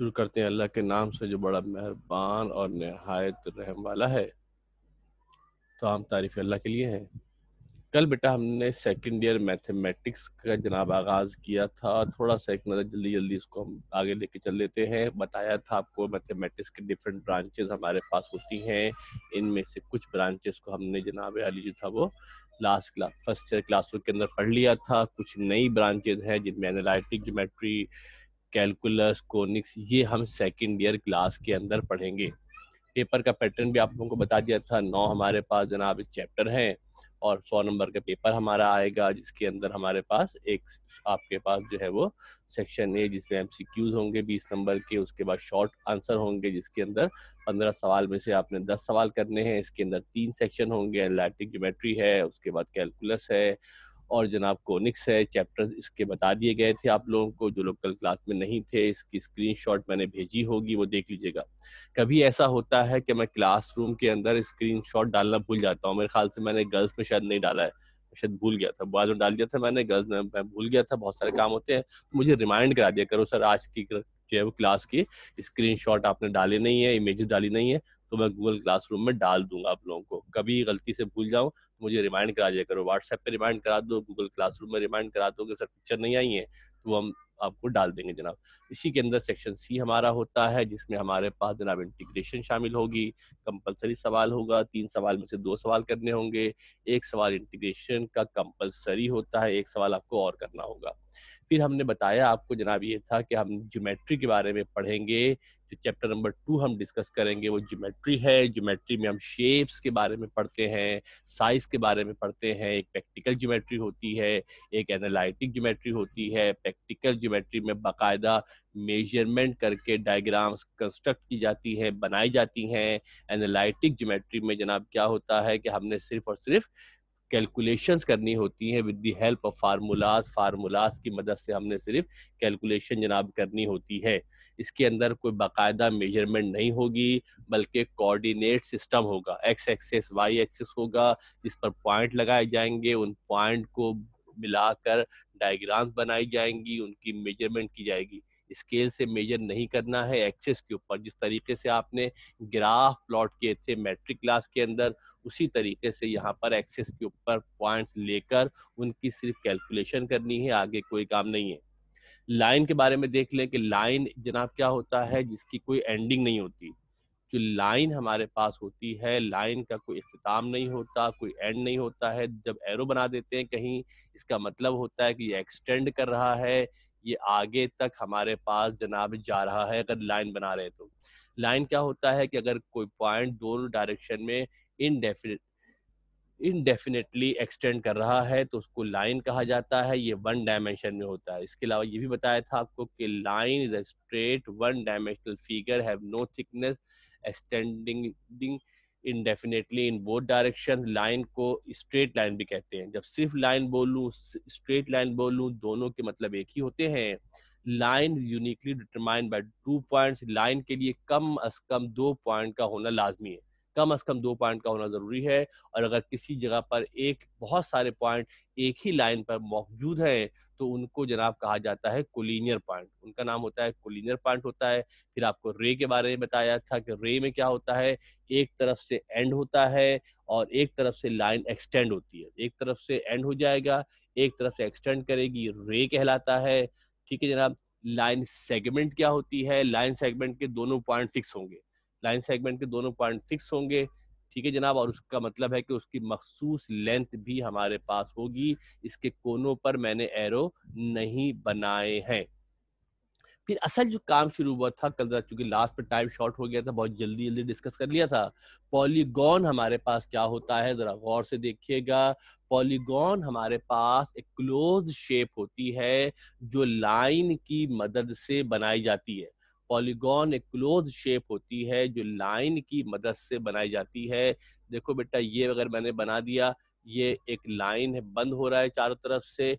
शुरू करते हैं अल्लाह के नाम से जो बड़ा मेहरबान और नहायत रहम वाला है तो हम तारीफ अल्लाह के लिए हैं कल बेटा हमने सेकंड ईयर मैथमेटिक्स का जनाब आगाज़ किया था थोड़ा सा एक नज़र जल्दी जल्दी इसको हम आगे लेके चल लेते हैं बताया था आपको मैथमेटिक्स के डिफरेंट ब्रांचेस हमारे पास होती हैं इनमें से कुछ ब्रांचेस को हमने जनाब अली जो था वो लास्ट क्लास फर्स्ट ईयर क्लासों के अंदर पढ़ लिया था कुछ नई ब्रांचेज हैं जिनमें एनालिटिक जोमेट्री कैलकुलस कोनिक्स ये हम सेकेंड ईयर क्लास के अंदर पढ़ेंगे पेपर का पैटर्न भी आप लोगों को बता दिया था नौ हमारे पास जनाब चैप्टर है और सौ नंबर का पेपर हमारा आएगा जिसके अंदर हमारे पास एक आपके पास जो है वो सेक्शन ए जिसमें एम होंगे बीस नंबर के उसके बाद शॉर्ट आंसर होंगे जिसके अंदर पंद्रह सवाल में से आपने दस सवाल करने हैं इसके अंदर तीन सेक्शन होंगे एलाटिक जोमेट्री है उसके बाद कैलकुलस है और जनाब कोनिक्स है चैप्टर इसके बता दिए गए थे आप लोगों को जो लोग कल क्लास में नहीं थे इसकी स्क्रीनशॉट मैंने भेजी होगी वो देख लीजिएगा कभी ऐसा होता है कि मैं क्लासरूम के अंदर स्क्रीनशॉट डालना भूल जाता हूँ मेरे ख्याल से मैंने गर्ल्स में शायद नहीं डाला है शायद भूल गया था बाद में डाल दिया था मैंने गर्ल्स में मैं भूल गया था बहुत सारे काम होते हैं मुझे रिमाइंड करा दिया करो सर आज की जो है वो क्लास की स्क्रीन आपने डाली नहीं है इमेजेस डाली नहीं है तो मैं गूगल क्लासरूम में डाल दूंगा आप लोगों को कभी गलती से भूल जाऊँ तो मुझे रिमाइंड करा दिया करो व्हाट्सएप पे रिमाइंड करा दो गूगल क्लास में रिमाइंड करा दो कि सर पिक्चर नहीं आई है तो हम आपको डाल देंगे जनाब इसी के अंदर सेक्शन सी हमारा होता है जिसमें हमारे पास जनाब इंटीग्रेशन शामिल होगी कंपलसरी सवाल होगा तीन सवाल में से दो सवाल करने होंगे एक सवाल इंटीग्रेशन का कंपलसरी होता है एक सवाल आपको और करना होगा फिर हमने बताया आपको जनाब ये था कि हम ज्योमेट्री के बारे में पढ़ेंगे जो चैप्टर नंबर टू हम डिस्कस करेंगे वो ज्योमेट्री है ज्योमेट्री में हम शेप्स के बारे में पढ़ते हैं साइज के बारे में पढ़ते हैं एक प्रैक्टिकल ज्योमेट्री होती है एक एनालिटिक ज्योमेट्री होती है प्रैक्टिकल ज्योमेट्री में बाकायदा मेजरमेंट करके डायग्राम्स कंस्ट्रक्ट की जाती है बनाई जाती हैं एनालिटिक ज्योमेट्री में जनाब क्या होता है कि हमने सिर्फ और सिर्फ कैलकुलेशंस करनी होती हैं with the help of formulas formulas की मदद से हमने सिर्फ कैलकुलेशन जनाब करनी होती है इसके अंदर कोई बाकायदा मेजरमेंट नहीं होगी बल्कि कोऑर्डिनेट सिस्टम होगा एक्स एक्सेस वाई एक्सेस होगा जिस पर पॉइंट लगाए जाएंगे उन पॉइंट को मिलाकर डायग्राम्स बनाई जाएंगी उनकी मेजरमेंट की जाएगी स्केल से मेजर नहीं करना है एक्सेस के ऊपर जिस तरीके से आपने ग्राफ प्लॉट किए थे मैट्रिक क्लास के अंदर उसी तरीके से यहाँ पर एक्सेस के ऊपर पॉइंट्स लेकर उनकी सिर्फ कैलकुलेशन करनी है आगे कोई काम नहीं है लाइन के बारे में देख लें कि लाइन जनाब क्या होता है जिसकी कोई एंडिंग नहीं होती जो लाइन हमारे पास होती है लाइन का कोई अख्ताम नहीं होता कोई एंड नहीं होता है जब एरो बना देते हैं कहीं इसका मतलब होता है कि ये एक्सटेंड कर रहा है ये आगे तक हमारे पास जनाब जा रहा है अगर लाइन बना रहे तो लाइन क्या होता है कि अगर कोई पॉइंट दोनों डायरेक्शन में इनडेफिनेट इनडेफिनेटली एक्सटेंड कर रहा है तो उसको लाइन कहा जाता है ये वन डायमेंशन में होता है इसके अलावा ये भी बताया था आपको कि line is a straight one dimensional figure have no thickness extending indefinitely in both direction line को स्ट्रेट लाइन भी कहते हैं जब सिर्फ लाइन बोलूं स्ट्रेट लाइन बोलूं दोनों के मतलब एक ही होते हैं line uniquely determined by two points line के लिए कम अज कम दो पॉइंट का होना लाजमी है कम अज कम दो पॉइंट का होना जरूरी है और अगर किसी जगह पर एक बहुत सारे पॉइंट एक ही लाइन पर मौजूद है तो उनको जनाब कहा जाता है कोलिनियर पॉइंट उनका नाम होता है कोलिनियर पॉइंट होता है फिर आपको रे के बारे में बताया था कि रे में क्या होता है एक तरफ से एंड होता है और एक तरफ से लाइन एक्सटेंड होती है एक तरफ से एंड हो जाएगा एक तरफ से एक्सटेंड करेगी रे कहलाता है ठीक है जनाब लाइन सेगमेंट क्या होती है लाइन सेगमेंट के दोनों पॉइंट फिक्स होंगे लाइन सेगमेंट के दोनों पॉइंट फिक्स होंगे ठीक है जनाब और उसका मतलब है कि उसकी मखसूस लेंथ भी हमारे पास होगी इसके कोनों पर मैंने एरो नहीं बनाए हैं फिर असल जो काम शुरू हुआ था कल रात चूंकि लास्ट पर टाइम शॉर्ट हो गया था बहुत जल्दी जल्दी डिस्कस कर लिया था पॉलीगॉन हमारे पास क्या होता है ज़रा गौर से देखिएगा पॉलीगॉन हमारे पास एक क्लोज शेप होती है जो लाइन की मदद से बनाई जाती है पॉलीगॉन एक क्लोज शेप होती है जो लाइन की मदद से बनाई जाती है देखो बेटा ये अगर मैंने बना दिया ये एक लाइन है बंद हो रहा है चारों तरफ से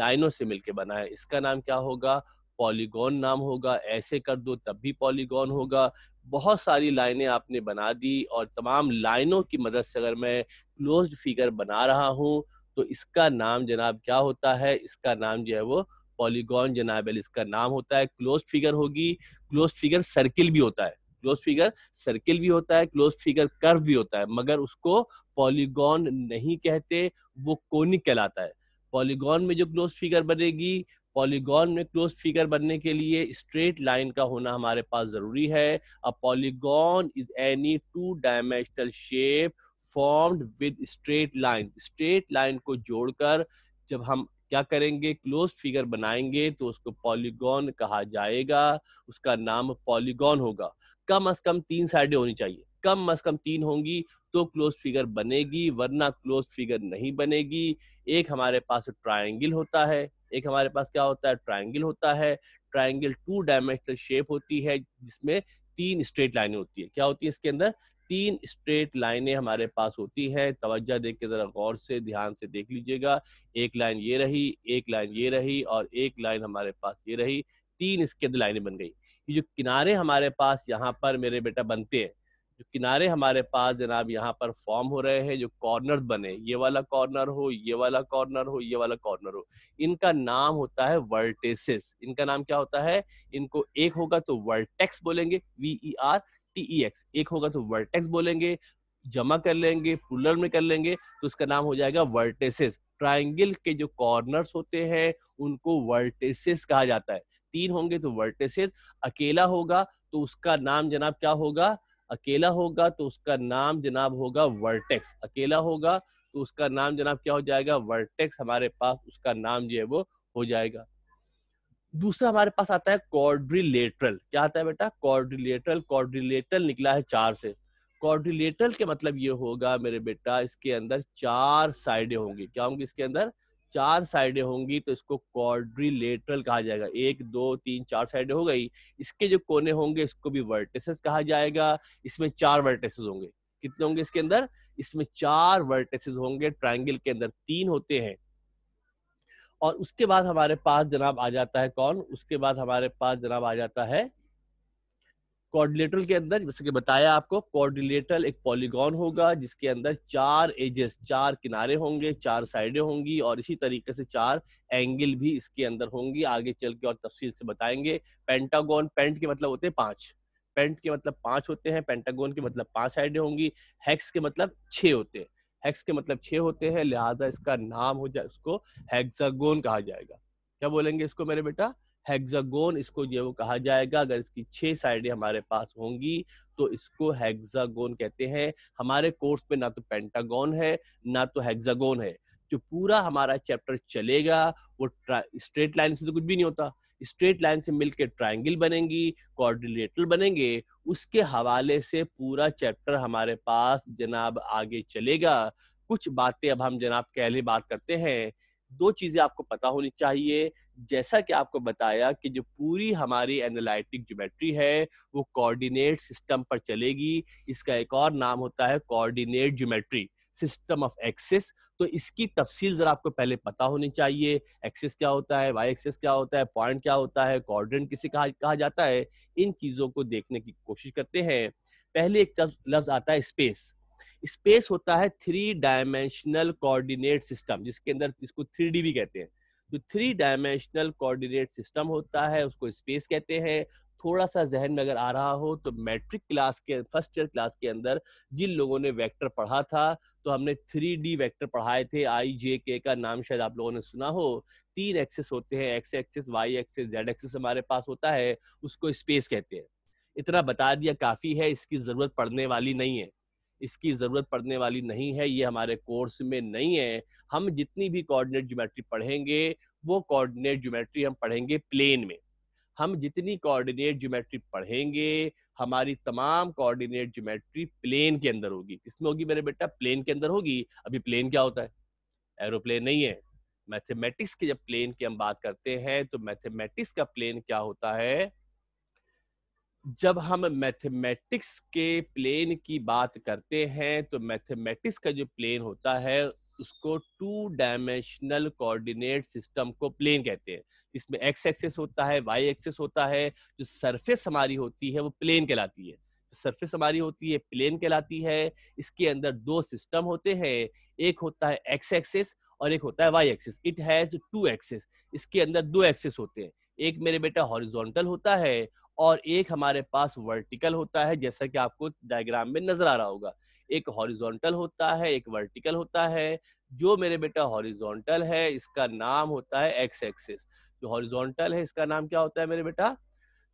लाइनों से मिलके बना है इसका नाम क्या होगा पॉलीगॉन नाम होगा ऐसे कर दो तब भी पॉलीगॉन होगा बहुत सारी लाइनें आपने बना दी और तमाम लाइनों की मदद से अगर मैं क्लोज्ड फिगर बना रहा हूं तो इसका नाम जनाब क्या होता है इसका नाम जो है वो पॉलीगॉन जनाबेल इसका नाम होता है क्लोज फिगर होगी क्लोज फिगर सर्किल भी होता है क्लोज फिगर सर्किल भी होता है क्लोज फिगर कर्व भी होता है मगर उसको पॉलीगॉन नहीं कहते वो कोनिक कहलाता है पॉलीगॉन में जो क्लोज फिगर बनेगी पॉलीगॉन में क्लोज फिगर बनने के लिए स्ट्रेट लाइन का होना हमारे पास जरूरी है a polygon is any two dimensional shape formed with straight line straight line को जोड़कर जब हम क्या करेंगे क्लोज फिगर बनाएंगे तो उसको पॉलीगॉन कहा जाएगा उसका नाम पॉलीगॉन होगा कम अज कम तीन साइडें होनी चाहिए कम अज कम तीन होंगी तो क्लोज फिगर बनेगी वरना क्लोज फिगर नहीं बनेगी एक हमारे पास ट्राइंगल होता है एक हमारे पास क्या होता है ट्राइंगल होता है ट्राइंगल टू डायमेंशनल शेप होती है जिसमें तीन स्ट्रेट लाइनें होती है क्या होती है इसके अंदर तीन स्ट्रेट लाइनें हमारे पास होती हैं तवज्जा देख के ज़रा गौर से ध्यान से देख लीजिएगा एक लाइन ये रही एक लाइन ये रही और एक लाइन हमारे पास ये रही तीन इसके अंदर लाइनें बन गई ये जो किनारे हमारे पास यहाँ पर मेरे बेटा बनते हैं जो किनारे हमारे पास जनाब यहाँ पर फॉर्म हो रहे हैं जो कॉर्नर बने ये वाला कॉर्नर हो ये वाला कॉर्नर हो ये वाला कॉर्नर हो इनका नाम होता है वर्टेसिस इनका नाम क्या होता है इनको एक होगा तो वर्टेक्स बोलेंगे V E R T X e एक होगा तो वर्टेक्स बोलेंगे जमा कर लेंगे पुलर में कर लेंगे तो उसका नाम हो जाएगा वर्टेसेस ट्राइंगल के जो कॉर्नर्स होते हैं उनको वर्टेसेस कहा जाता है तीन होंगे तो वर्टेसेस अकेला होगा तो उसका नाम जनाब क्या होगा अकेला होगा तो उसका नाम जनाब होगा वर्टेक्स अकेला होगा तो उसका नाम जनाब क्या हो जाएगा वर्टेक्स हमारे पास उसका नाम जो है वो हो जाएगा दूसरा हमारे पास आता है कॉर्ड्रिलेटरल क्या आता है बेटा कॉर्ड्रिलेटरल कॉर्ड्रिलेटरल निकला है चार से कॉर्ड्रिलेटरल के मतलब ये होगा मेरे बेटा इसके अंदर चार साइडें होंगी क्या होंगी इसके अंदर चार साइडें होंगी तो इसको कॉर्ड्रिलेटरल कहा जाएगा एक दो तीन चार साइडें हो गई इसके जो कोने होंगे इसको भी वर्टेसेस कहा जाएगा इसमें चार वर्टेसेस होंगे कितने होंगे इसके अंदर इसमें चार वर्टेसेस होंगे ट्रायंगल के अंदर तीन होते हैं और उसके बाद हमारे पास जनाब आ जाता है कौन उसके बाद हमारे पास जनाब आ जाता है कॉर्डिलेटर के अंदर जैसे कि बताया आपको कॉर्डिलेटर एक पॉलीगॉन होगा जिसके अंदर चार एजेस चार किनारे होंगे चार साइडें होंगी और इसी तरीके से चार एंगल भी इसके अंदर होंगी आगे चल के और तफसील से बताएंगे पेंटागॉन पेंट के मतलब होते हैं पांच पेंट के मतलब पांच होते हैं पेंटागॉन के मतलब पांच साइडें होंगी हेक्स के मतलब छः होते हैं हेक्स के मतलब छह होते हैं लिहाजा इसका नाम हो जाए उसको हेक्सागोन कहा जाएगा क्या बोलेंगे इसको मेरे बेटा हेक्सागोन इसको जो कहा जाएगा अगर इसकी छह साइडें हमारे पास होंगी तो इसको हेक्सागोन कहते हैं हमारे कोर्स में ना तो पेंटागोन है ना तो हेक्सागोन है जो पूरा हमारा चैप्टर चलेगा वो स्ट्रेट लाइन से तो कुछ भी नहीं होता स्ट्रेट लाइन से मिलकर ट्राइंगल बनेंगी कॉर्डिलेटर बनेंगे उसके हवाले से पूरा चैप्टर हमारे पास जनाब आगे चलेगा कुछ बातें अब हम जनाब पहले बात करते हैं दो चीजें आपको पता होनी चाहिए जैसा कि आपको बताया कि जो पूरी हमारी एनालिटिक ज्योमेट्री है वो कोऑर्डिनेट सिस्टम पर चलेगी इसका एक और नाम होता है coordinate geometry system of axes तो इसकी तफसील जरा आपको पहले पता होनी चाहिए एक्सेस क्या होता है वाई एक्सेस क्या होता है पॉइंट क्या होता है कॉर्डिनेट किसे कहा कहा जाता है इन चीजों को देखने की कोशिश करते हैं पहले एक लफ्ज आता है स्पेस स्पेस होता है थ्री डायमेंशनल कोऑर्डिनेट सिस्टम जिसके अंदर इसको थ्री भी कहते हैं जो तो थ्री डायमेंशनल कोऑर्डिनेट सिस्टम होता है उसको स्पेस कहते हैं थोड़ा सा जहन में अगर आ रहा हो तो मैट्रिक क्लास के फर्स्ट ईयर क्लास के अंदर जिन लोगों ने वेक्टर पढ़ा था तो हमने थ्री डी वैक्टर पढ़ाए थे आई जे के का नाम शायद आप लोगों ने सुना हो तीन एक्सेस होते हैं X axis Y axis Z axis हमारे पास होता है उसको स्पेस कहते हैं इतना बता दिया काफी है इसकी जरूरत पड़ने वाली नहीं है इसकी ज़रूरत पड़ने वाली नहीं है ये हमारे कोर्स में नहीं है हम जितनी भी कोऑर्डिनेट ज्योमेट्री पढ़ेंगे वो कोऑर्डिनेट ज्योमेट्री हम पढ़ेंगे प्लेन में हम जितनी कोऑर्डिनेट ज्योमेट्री पढ़ेंगे हमारी तमाम कोऑर्डिनेट ज्योमेट्री प्लेन के अंदर होगी किसमें होगी मेरे बेटा प्लेन के अंदर होगी अभी प्लेन क्या होता है एरोप्लेन नहीं है मैथमेटिक्स के जब प्लेन की हम बात करते हैं तो मैथमेटिक्स का प्लेन क्या होता है जब हम मैथमेटिक्स के प्लेन की बात करते हैं तो मैथमेटिक्स का जो प्लेन होता है उसको टू डायमेंशनल कोऑर्डिनेट सिस्टम को प्लेन कहते हैं इसमें एक्स एक्सेस होता है वाई एक्सेस होता है जो सरफेस हमारी होती है वो प्लेन कहलाती है सरफेस हमारी होती है प्लेन कहलाती है इसके अंदर दो सिस्टम होते हैं एक होता है एक्स एक्सेस और एक होता है Y axis it has two axes इसके अंदर दो एक्सेस होते हैं एक मेरे बेटा हॉरिजॉन्टल होता है और एक हमारे पास वर्टिकल होता है जैसा कि आपको डायग्राम में नजर आ रहा होगा एक हॉरिजॉन्टल होता है एक वर्टिकल होता है जो मेरे बेटा हॉरिजॉन्टल है इसका नाम होता है एक्स एक्सिस जो हॉरिजॉन्टल है इसका नाम क्या होता है मेरे बेटा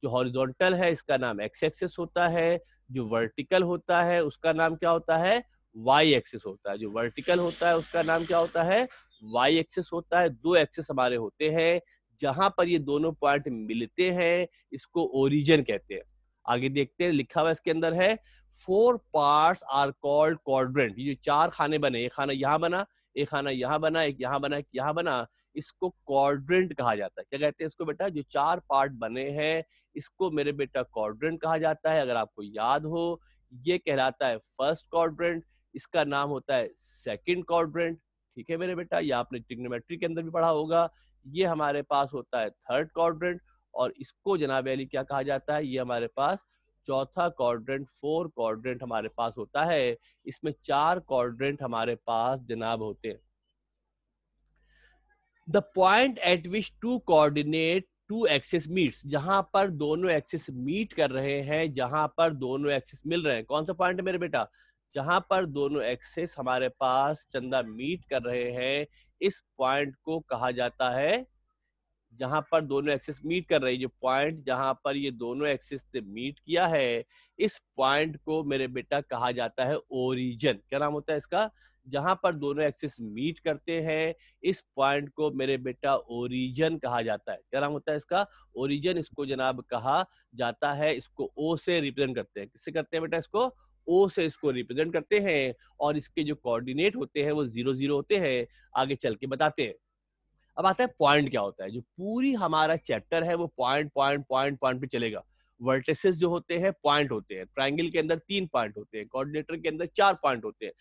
जो हॉरिजॉन्टल है इसका नाम एक्स एक्सिस होता है जो वर्टिकल होता है उसका नाम क्या होता है वाई एक्सिस होता है जो वर्टिकल होता है उसका नाम क्या होता है वाई एक्सिस होता है दो एक्सिस हमारे होते हैं जहां पर ये दोनों पॉइंट मिलते हैं इसको ओरिजिन कहते हैं आगे देखते हैं लिखा हुआ इसके अंदर है four parts are called quadrant ये जो चार खाने बने एक खाना यहाँ बना एक खाना यहाँ बना एक यहाँ बना एक यहाँ बना इसको क्वाड्रेंट कहा जाता है क्या कहते हैं इसको बेटा जो चार पार्ट बने हैं इसको मेरे बेटा क्वाड्रेंट कहा जाता है अगर आपको याद हो ये कहलाता है फर्स्ट क्वाड्रेंट इसका नाम होता है सेकंड क्वाड्रेंट ठीक है मेरे बेटा ये आपने ट्रिग्नोमेट्री के अंदर भी पढ़ा होगा ये हमारे पास होता है थर्ड क्वाड्रेंट और इसको जनाब अली क्या कहा जाता है ये हमारे पास चौथा क्वाड्रेंट फोर क्वाड्रेंट हमारे पास होता है इसमें चार क्वाड्रेंट हमारे पास जनाब होते हैं the point at which two coordinate two axis meets जहां पर दोनों एक्सेस मीट कर रहे हैं जहां पर दोनों एक्सेस मिल रहे हैं कौन सा पॉइंट है मेरे बेटा जहां पर दोनों एक्सेस हमारे पास चंदा मीट कर रहे हैं इस पॉइंट को कहा जाता है जहां पर दोनों एक्सेस मीट कर रही जो पॉइंट जहां पर ये दोनों एक्सेस ने मीट किया है इस पॉइंट को मेरे बेटा कहा जाता है ओरिजन क्या नाम होता है इसका जहां पर दोनों एक्सिस मीट करते हैं इस पॉइंट को मेरे बेटा ओरिजन कहा जाता है क्या नाम होता है इसका ओरिजन इसको जनाब कहा जाता है इसको ओ से रिप्रेजेंट करते हैं किससे करते हैं बेटा इसको ओ से इसको रिप्रेजेंट करते हैं और इसके जो कोऑर्डिनेट होते हैं वो जीरो जीरो होते हैं आगे चल के बताते हैं अब आता है पॉइंट क्या होता है जो पूरी हमारा चैप्टर है वो पॉइंट पॉइंट पॉइंट पॉइंट पे चलेगा वर्टेसेस जो होते हैं पॉइंट होते हैं ट्राइंगल के अंदर तीन पॉइंट होते हैं कोऑर्डिनेटर के अंदर चार पॉइंट होते हैं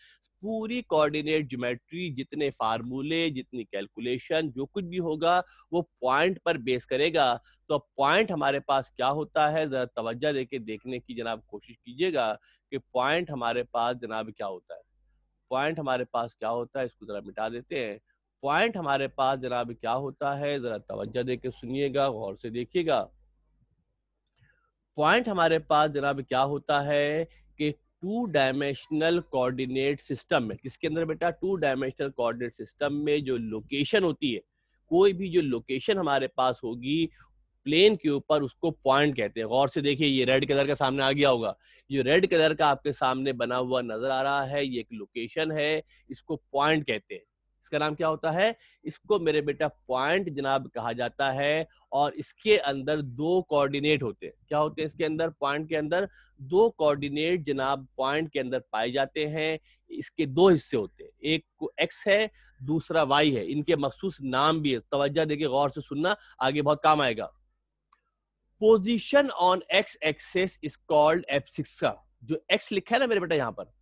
पूरी कोऑर्डिनेट ज्योमेट्री जितने फार्मूले जितनी कैलकुलेशन जो कुछ भी होगा वो पॉइंट पर बेस करेगा तो पॉइंट हमारे पास क्या होता है जरा तवज्जा देके देखने की जनाब कोशिश कीजिएगा कि पॉइंट हमारे पास जनाब क्या होता है पॉइंट हमारे पास क्या होता है इसको जरा मिटा देते हैं पॉइंट हमारे पास जनाब क्या होता है जरा तवज्जा दे के सुनिएगा गौर से देखिएगा पॉइंट हमारे पास जनाब क्या होता है कि टू डायमेंशनल कोऑर्डिनेट सिस्टम में किसके अंदर बेटा टू डायमेंशनल कोऑर्डिनेट सिस्टम में जो लोकेशन होती है कोई भी जो लोकेशन हमारे पास होगी प्लेन के ऊपर उसको पॉइंट कहते हैं गौर से देखिए ये रेड कलर का सामने आ गया होगा ये रेड कलर का आपके सामने बना हुआ नजर आ रहा है ये एक लोकेशन है इसको पॉइंट कहते हैं इसका नाम क्या होता है इसको मेरे बेटा पॉइंट जनाब कहा जाता है और इसके अंदर दो कोऑर्डिनेट होते हैं क्या होते हैं इसके अंदर पॉइंट के अंदर दो कोऑर्डिनेट जनाब पॉइंट के अंदर पाए जाते हैं इसके दो हिस्से होते हैं एक को एक्स है दूसरा वाई है इनके मखसूस नाम भी है तोज्जा देखिए गौर से सुनना आगे बहुत काम आएगा position on X axis is called F का जो एक्स लिखा है ना मेरे बेटा यहाँ पर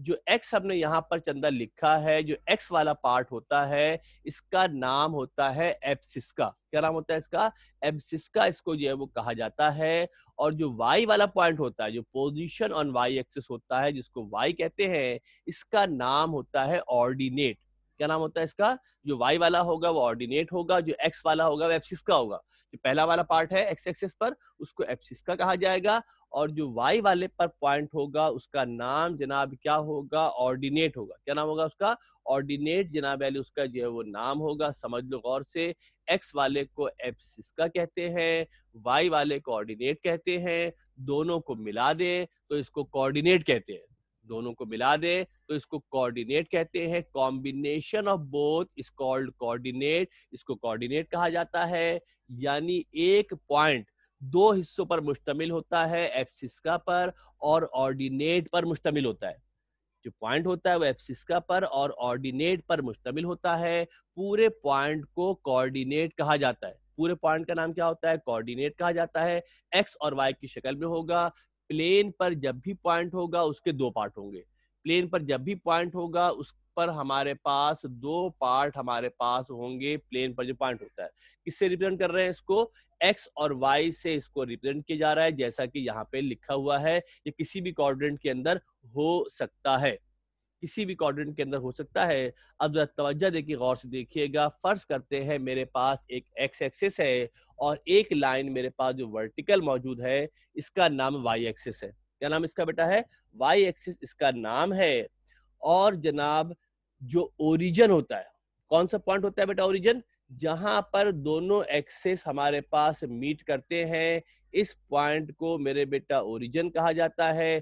जो एक्स हमने यहाँ पर चंदा लिखा है जो एक्स वाला पार्ट होता है इसका नाम होता है एप्सिस्का क्या नाम होता है इसका एप्सिस्का इसको जो है वो कहा जाता है और जो वाई वाला पॉइंट होता है जो पोजीशन ऑन वाई एक्सिस होता है जिसको वाई कहते हैं इसका नाम होता है ऑर्डिनेट क्या नाम होता है इसका जो वाई वाला होगा वो ऑर्डिनेट होगा जो एक्स वाला होगा वो एपसिस का होगा जो पहला वाला पार्ट है एक्स एक्सिस पर उसको एपसिस का कहा जाएगा और जो वाई वाले पर पॉइंट होगा उसका नाम जनाब क्या होगा ऑर्डिनेट होगा क्या नाम होगा उसका ऑर्डिनेट जनाब वाले उसका जो है वो नाम होगा समझ लो गौर से एक्स वाले को एपसिस का कहते हैं वाई वाले को ऑर्डिनेट कहते हैं दोनों को मिला दे तो इसको कोऑर्डिनेट कहते हैं दोनों को मिला दे तो इसको कोऑर्डिनेट कहते हैं combination of both is called coordinate इसको कोऑर्डिनेट कहा जाता है यानी एक पॉइंट दो हिस्सों पर मुश्तमिल होता है एप्सिस्का पर और ऑर्डिनेट पर मुश्तमिल होता है जो पॉइंट होता है वो एफसिस्का पर और ऑर्डिनेट पर मुश्तमिल होता है पूरे पॉइंट को कोऑर्डिनेट कहा जाता है पूरे पॉइंट का नाम क्या होता है कोऑर्डिनेट कहा जाता है एक्स और वाई की शक्ल में होगा प्लेन पर जब भी पॉइंट होगा उसके दो पार्ट होंगे प्लेन पर जब भी पॉइंट होगा उस पर हमारे पास दो पार्ट हमारे पास होंगे प्लेन पर जो पॉइंट होता है किससे रिप्रेजेंट कर रहे हैं इसको एक्स और वाई से इसको रिप्रेजेंट किया जा रहा है जैसा कि यहाँ पे लिखा हुआ है ये किसी भी कॉर्डिनेट के अंदर हो सकता है किसी भी क्वाड्रेंट के अंदर हो सकता है अब जरा तवज्जो देखिए गौर से देखिएगा फर्ज करते हैं मेरे पास एक एक्स एक्सेस है और एक लाइन मेरे पास जो वर्टिकल मौजूद है इसका नाम वाई एक्सेस है क्या नाम इसका बेटा है वाई एक्सेस इसका नाम है और जनाब जो ओरिजन होता है कौन सा पॉइंट होता है बेटा ओरिजन जहां पर दोनों एक्सेस हमारे पास मीट करते हैं इस पॉइंट को मेरे बेटा ओरिजन कहा जाता है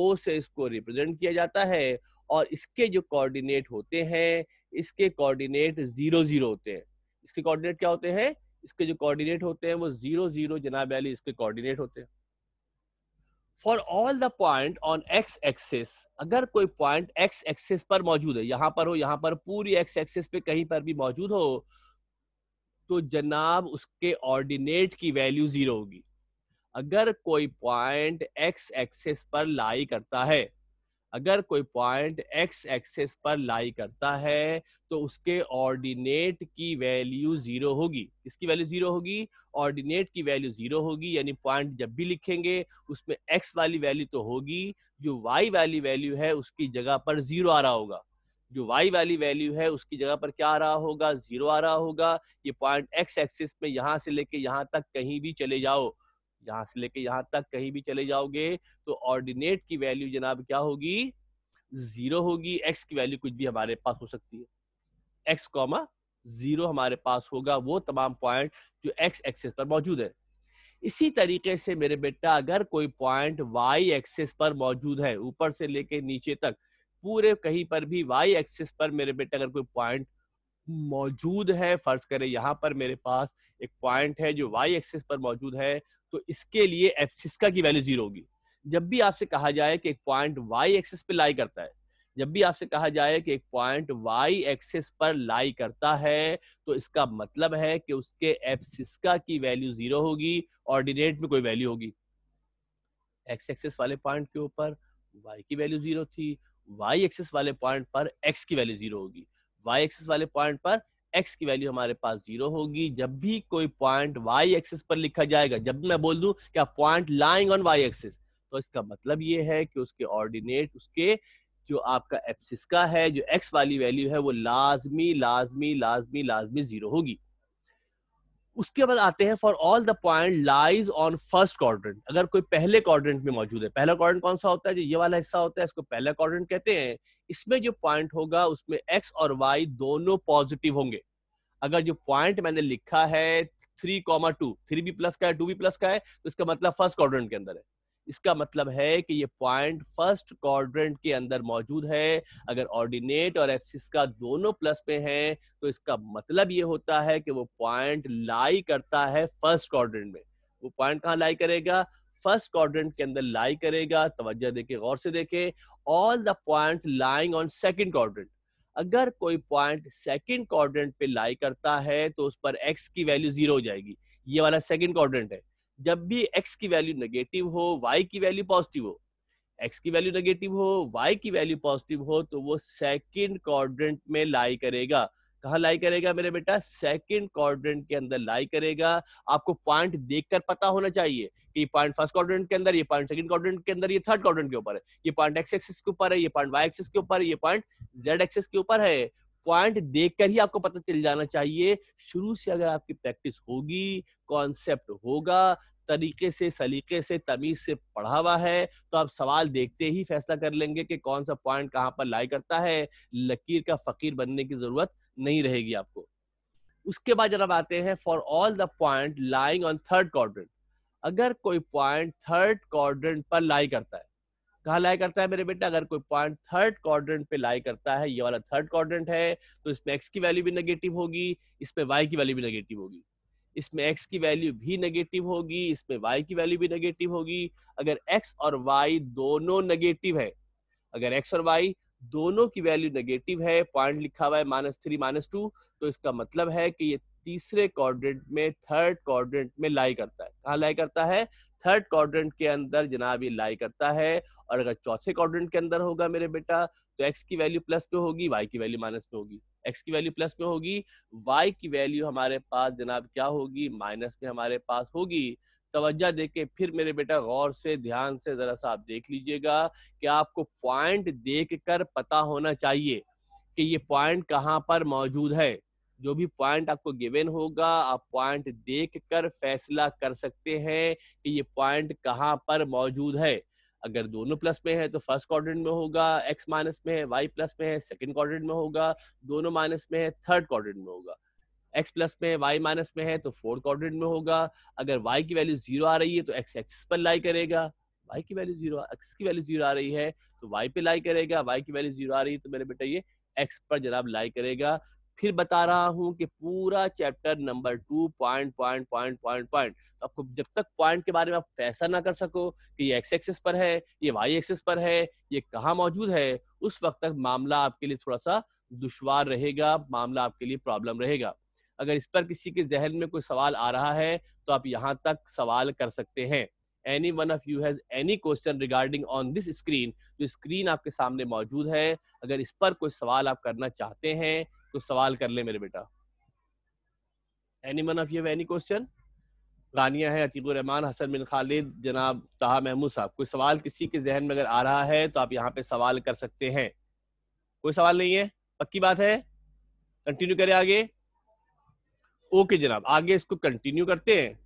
ओ से इसको रिप्रेजेंट किया जाता है और इसके जो कोऑर्डिनेट होते हैं इसके कोऑर्डिनेट जीरो जीरो होते हैं इसके कोऑर्डिनेट क्या होते हैं इसके जो कोऑर्डिनेट होते हैं वो जीरो जीरो जनाब अली इसके कोऑर्डिनेट होते हैं for all the point on X axis अगर कोई पॉइंट एक्स एक्सेस पर मौजूद है यहां पर हो यहां पर पूरी एक्स एक्सेस पे कहीं पर भी मौजूद हो तो जनाब उसके ऑर्डिनेट की वैल्यू जीरो होगी अगर कोई पॉइंट एक्स एक्सेस पर लाई करता है अगर कोई पॉइंट एक्स एक्सेस पर लाई करता है तो उसके ऑर्डिनेट की वैल्यू जीरो होगी इसकी वैल्यू जीरो होगी ऑर्डिनेट की वैल्यू जीरो होगी यानी पॉइंट जब भी लिखेंगे उसमें एक्स वाली वैल्यू तो होगी जो वाई वाली वैल्यू है उसकी जगह पर जीरो आ रहा होगा जो वाई वाली वैल्यू है उसकी जगह पर क्या आ रहा होगा जीरो आ रहा होगा ये पॉइंट एक्स एक्सिस में यहाँ से लेके यहां तक कहीं भी चले जाओ यहां से लेके यहां तक कहीं भी चले जाओगे तो ऑर्डिनेट की वैल्यू जनाब क्या होगी जीरो होगी एक्स की वैल्यू कुछ भी हमारे पास हो सकती है एक्स कॉमा जीरो हमारे पास होगा वो तमाम पॉइंट जो एक्स एक्सेस पर मौजूद है इसी तरीके से मेरे बेटा अगर कोई पॉइंट वाई एक्सेस पर मौजूद है ऊपर से लेके नीचे तक पूरे कहीं पर भी वाई एक्सेस पर मेरे बेटा अगर कोई पॉइंट मौजूद है फर्ज करें यहाँ पर मेरे पास एक पॉइंट है जो वाई एक्सेस पर मौजूद है तो इसके लिए एप्सिस्का की वैल्यू जीरो होगी जब भी आपसे कहा जाए कि एक पॉइंट वाई एक्सेस पे लाई करता है जब भी आपसे कहा जाए कि एक पॉइंट वाई एक्सेस पर लाई करता है तो इसका मतलब है कि उसके एप्सिस्का की वैल्यू जीरो होगी ऑर्डिनेट में कोई वैल्यू होगी एक्स एक्सेस वाले पॉइंट के ऊपर वाई की वैल्यू जीरो थी वाई एक्सेस वाले पॉइंट पर एक्स की वैल्यू जीरो होगी वाई एक्सेस वाले पॉइंट पर एक्स की वैल्यू हमारे पास जीरो होगी जब भी कोई पॉइंट वाई एक्सिस पर लिखा जाएगा जब मैं बोल दूं क्या point lying on Y axis तो इसका मतलब ये है कि उसके ऑर्डिनेट उसके जो आपका एप्सिस का है जो एक्स वाली वैल्यू है वो लाजमी लाजमी लाजमी लाजमी जीरो होगी उसके बाद आते हैं for all the point lies on first quadrant अगर कोई पहले क्वाड्रेंट में मौजूद है पहला क्वाड्रेंट कौन सा होता है जो ये वाला हिस्सा होता है इसको पहला क्वाड्रेंट कहते हैं इसमें जो पॉइंट होगा उसमें एक्स और वाई दोनों पॉजिटिव होंगे अगर जो पॉइंट मैंने लिखा है three comma two three B plus का है टू बी प्लस का है तो इसका मतलब फर्स्ट क्वाड्रेंट के अंदर है इसका मतलब है कि ये पॉइंट फर्स्ट क्वाड्रेंट के अंदर मौजूद है अगर ऑर्डिनेट और एक्सिस का दोनों प्लस पे हैं तो इसका मतलब ये होता है कि वो पॉइंट लाई करता है फर्स्ट क्वाड्रेंट में वो पॉइंट कहाँ लाई करेगा फर्स्ट क्वाड्रेंट के अंदर लाई करेगा तवज्जो देखे गौर से देखे all the points lying on second quadrant अगर कोई पॉइंट सेकंड क्वाड्रेंट पे लाई करता है तो उस पर एक्स की वैल्यू जीरो हो जाएगी ये वाला सेकंड क्वाड्रेंट है जब भी एक्स की वैल्यू नेगेटिव हो वाई की वैल्यू पॉजिटिव हो एक्स की वैल्यू नेगेटिव हो वाई की वैल्यू पॉजिटिव हो तो वो सेकंड क्वाड्रेंट में लाई करेगा कहा लाई करेगा मेरे बेटा सेकंड क्वाड्रेंट के अंदर लाई करेगा आपको पॉइंट देखकर पता होना चाहिए कि पॉइंट फर्स्ट क्वाड्रेंट के अंदर ये पॉइंट सेकंड क्वाड्रेंट के अंदर ये थर्ड क्वाड्रेंट के ऊपर है ये पॉइंट एक्स एक्सिस के ऊपर है ये पॉइंट वाई एक्सिस के ऊपर है ये पॉइंट जेड एक्सिस के ऊपर है पॉइंट देखकर ही आपको पता चल जाना चाहिए शुरू से अगर आपकी प्रैक्टिस होगी कॉन्सेप्ट होगा तरीके से सलीके से तमीज से पढ़ा हुआ है तो आप सवाल देखते ही फैसला कर लेंगे कि कौन सा पॉइंट कहाँ पर लाई करता है लकीर का फकीर बनने की जरूरत नहीं रहेगी आपको उसके बाद जरा आते हैं for all the point lying on third quadrant अगर कोई पॉइंट थर्ड क्वाड्रेंट पर लाई करता है कहा लाई करता है मेरे बेटा अगर कोई पॉइंट थर्ड क्वाड्रेंट पे लाई करता है ये वाला थर्ड क्वाड्रेंट है तो इसमें एक्स की वैल्यू भी नेगेटिव होगी इसमें वाई की वैल्यू भी नेगेटिव होगी इसमें एक्स की वैल्यू भी नेगेटिव होगी इसमें वाई की वैल्यू भी नेगेटिव होगी अगर एक्स और वाई दोनों नेगेटिव है अगर एक्स और वाई दोनों की वैल्यू नेगेटिव है पॉइंट लिखा हुआ है माइनस थ्री माइनस टू तो इसका मतलब है कि ये तीसरे क्वाड्रेंट में थर्ड क्वाड्रेंट में लाई करता है कहा लाई करता है थर्ड क्वाड्रेंट के अंदर जनाब ये लाई करता है और अगर चौथे क्वाड्रेंट के अंदर होगा मेरे बेटा तो एक्स की वैल्यू प्लस पे होगी वाई की वैल्यू माइनस पे होगी एक्स की वैल्यू प्लस पे होगी वाई की वैल्यू हमारे पास जनाब क्या होगी माइनस में हमारे पास होगी तवज्जा देके फिर मेरे बेटा गौर से ध्यान से जरा सा आप देख लीजिएगा कि आपको पॉइंट देख कर पता होना चाहिए कि ये पॉइंट कहाँ पर मौजूद है जो भी पॉइंट आपको गिवन होगा आप पॉइंट देखकर फैसला कर सकते हैं कि ये पॉइंट कहाँ पर मौजूद है अगर दोनों प्लस में है तो फर्स्ट क्वाड्रेंट में होगा एक्स माइनस में है वाई प्लस में है सेकंड क्वाड्रेंट में होगा दोनों माइनस में है थर्ड क्वाड्रेंट में होगा एक्स प्लस में वाई माइनस में है तो फोर्थ क्वाड्रेंट में होगा अगर वाई की वैल्यू जीरो आ रही है तो एक्स एक्सिस पर लाई करेगा वाई की वैल्यू जीरो एक्स की वैल्यू जीरो आ रही है तो वाई पे लाई करेगा वाई की वैल्यू जीरो आ रही है तो मेरे बेटा ये एक्स पर जनाब लाई करेगा फिर बता रहा हूं कि पूरा chapter number two point point point point point तो आपको जब तक पॉइंट के बारे में आप फैसला ना कर सको कि ये एक्स एक्सेस पर है ये वाई एक्सेस पर है ये कहाँ मौजूद है उस वक्त तक मामला आपके लिए थोड़ा सा दुशवार रहेगा मामला आपके लिए प्रॉब्लम रहेगा अगर इस पर किसी के जहन में कोई सवाल आ रहा है तो आप यहाँ तक सवाल कर सकते हैं any one of you has any question regarding on this screen जो स्क्रीन आपके सामने मौजूद है अगर इस पर कोई सवाल आप करना चाहते हैं तो सवाल कर ले मेरे बेटा any one of you any question गानिया है अतीकुर रहमान हसन बिन खालिद जनाब ताहा महमूद साहब कोई सवाल किसी के जहन में अगर आ रहा है तो आप यहाँ पे सवाल कर सकते हैं कोई सवाल नहीं है पक्की बात है कंटिन्यू करें आगे ओके जनाब आगे इसको कंटिन्यू करते हैं